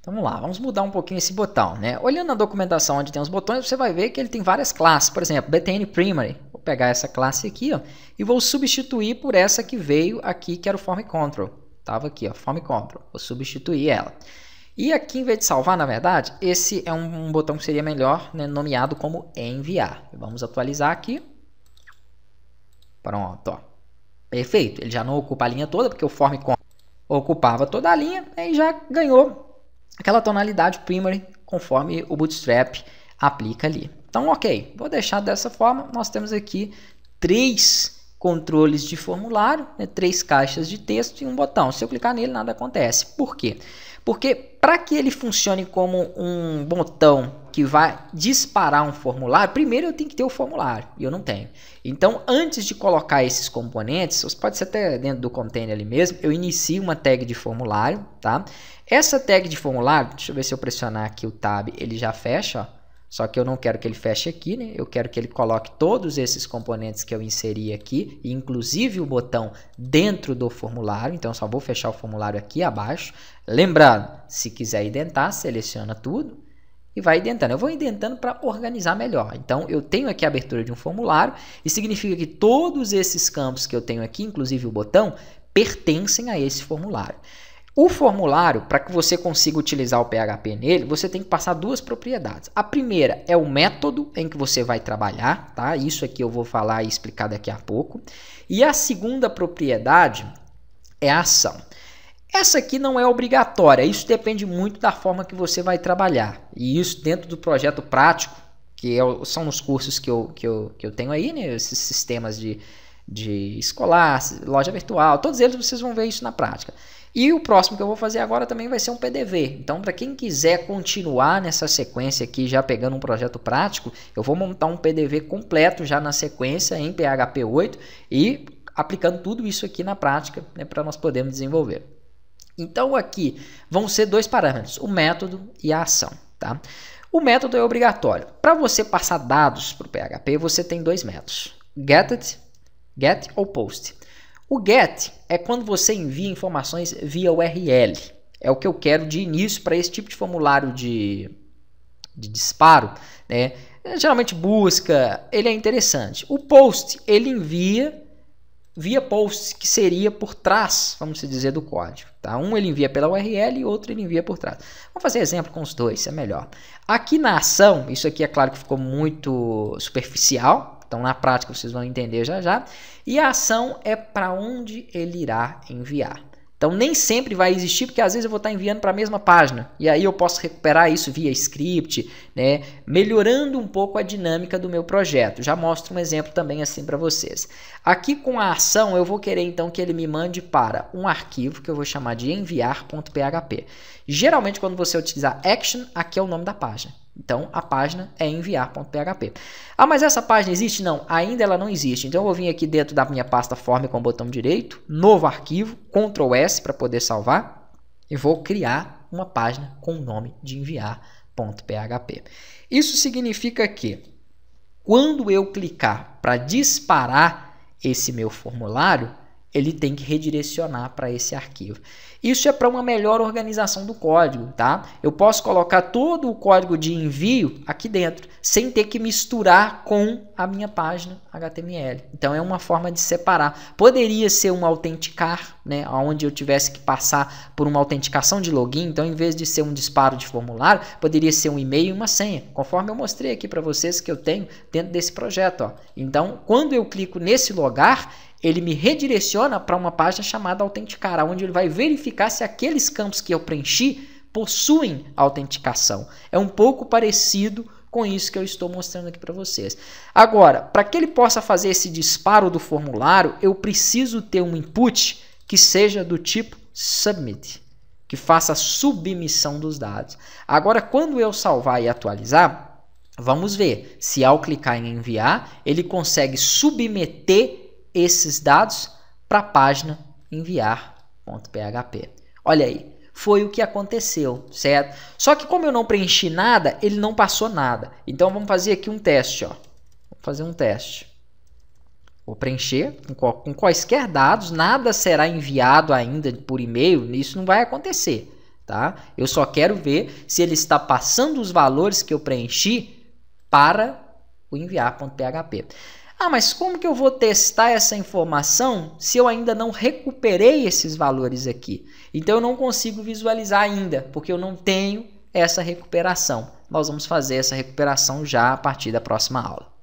Então vamos lá, vamos mudar um pouquinho esse botão. Né? Olhando na documentação onde tem os botões, você vai ver que ele tem várias classes. Por exemplo, Btn Primary. Vou pegar essa classe aqui ó, e vou substituir por essa que veio aqui, que era o Form Control. Estava aqui, ó, Form Control. Vou substituir ela. E aqui, em vez de salvar, na verdade, esse é um, um botão que seria melhor né, nomeado como enviar. Vamos atualizar aqui. Pronto. Ó. Perfeito. Ele já não ocupa a linha toda, porque o form ocupava toda a linha né, e já ganhou aquela tonalidade primary conforme o Bootstrap aplica ali. Então, ok, vou deixar dessa forma. Nós temos aqui três controles de formulário, né, três caixas de texto e um botão. Se eu clicar nele, nada acontece. Por quê? Porque para que ele funcione como um botão que vai disparar um formulário, primeiro eu tenho que ter o formulário, e eu não tenho. Então, antes de colocar esses componentes, pode ser até dentro do container ali mesmo, eu inicio uma tag de formulário, tá? Essa tag de formulário, deixa eu ver se eu pressionar aqui o tab, ele já fecha, ó. Só que eu não quero que ele feche aqui, né? Eu quero que ele coloque todos esses componentes que eu inseri aqui, inclusive o botão dentro do formulário. Então, só vou fechar o formulário aqui abaixo. Lembrando, se quiser identar, seleciona tudo e vai indentando. Eu vou indentando para organizar melhor. Então, eu tenho aqui a abertura de um formulário e significa que todos esses campos que eu tenho aqui, inclusive o botão, pertencem a esse formulário. O formulário, para que você consiga utilizar o PHP nele, você tem que passar duas propriedades. A primeira é o método em que você vai trabalhar, tá? Isso aqui eu vou falar e explicar daqui a pouco. E a segunda propriedade é a ação. Essa aqui não é obrigatória, isso depende muito da forma que você vai trabalhar. E isso dentro do projeto prático, que é são os cursos que eu, que eu, que eu tenho aí, né? esses sistemas de, de escolar, loja virtual, todos eles vocês vão ver isso na prática. E o próximo que eu vou fazer agora também vai ser um PDV. Então, para quem quiser continuar nessa sequência aqui, já pegando um projeto prático, eu vou montar um PDV completo já na sequência em PHP 8 e aplicando tudo isso aqui na prática né, para nós podermos desenvolver. Então aqui vão ser dois parâmetros, o método e a ação. Tá? O método é obrigatório. Para você passar dados para o PHP, você tem dois métodos, get, get ou post. O get é quando você envia informações via URL. É o que eu quero de início para esse tipo de formulário de, de disparo. Né? Geralmente busca, ele é interessante. O post, ele envia via posts que seria por trás, vamos dizer, do código. Tá? Um ele envia pela URL e outro ele envia por trás. Vamos fazer exemplo com os dois, é melhor. Aqui na ação, isso aqui é claro que ficou muito superficial, então na prática vocês vão entender já já. E a ação é para onde ele irá enviar. Então nem sempre vai existir, porque às vezes eu vou estar enviando para a mesma página. E aí eu posso recuperar isso via script, né? melhorando um pouco a dinâmica do meu projeto. Já mostro um exemplo também assim para vocês. Aqui com a ação eu vou querer então que ele me mande para um arquivo que eu vou chamar de enviar.php. Geralmente quando você utilizar action, aqui é o nome da página. Então, a página é enviar.php. Ah, mas essa página existe? Não, ainda ela não existe. Então, eu vou vir aqui dentro da minha pasta form com o botão direito, novo arquivo, Ctrl S para poder salvar, e vou criar uma página com o nome de enviar.php. Isso significa que quando eu clicar para disparar esse meu formulário, ele tem que redirecionar para esse arquivo. Isso é para uma melhor organização do código, tá? Eu posso colocar todo o código de envio aqui dentro, sem ter que misturar com a minha página HTML. Então é uma forma de separar. Poderia ser um autenticar, né, onde eu tivesse que passar por uma autenticação de login, então em vez de ser um disparo de formulário, poderia ser um e-mail e uma senha, conforme eu mostrei aqui para vocês que eu tenho dentro desse projeto, ó. Então, quando eu clico nesse logar, ele me redireciona para uma página chamada autenticar, onde ele vai verificar verificar se aqueles campos que eu preenchi possuem autenticação. É um pouco parecido com isso que eu estou mostrando aqui para vocês. Agora, para que ele possa fazer esse disparo do formulário, eu preciso ter um input que seja do tipo submit, que faça submissão dos dados. Agora, quando eu salvar e atualizar, Vamos ver se ao clicar em enviar, ele consegue submeter esses dados para a página enviar .php. Olha aí, foi o que aconteceu, certo? Só que como eu não preenchi nada, ele não passou nada. Então vamos fazer aqui um teste, ó. Vamos fazer um teste. Vou preencher com quaisquer dados, nada será enviado ainda por e-mail, isso não vai acontecer, tá? Eu só quero ver se ele está passando os valores que eu preenchi para o enviar.php. Ah, mas como que eu vou testar essa informação se eu ainda não recuperei esses valores aqui? Então eu não consigo visualizar ainda, porque eu não tenho essa recuperação. Nós vamos fazer essa recuperação já a partir da próxima aula.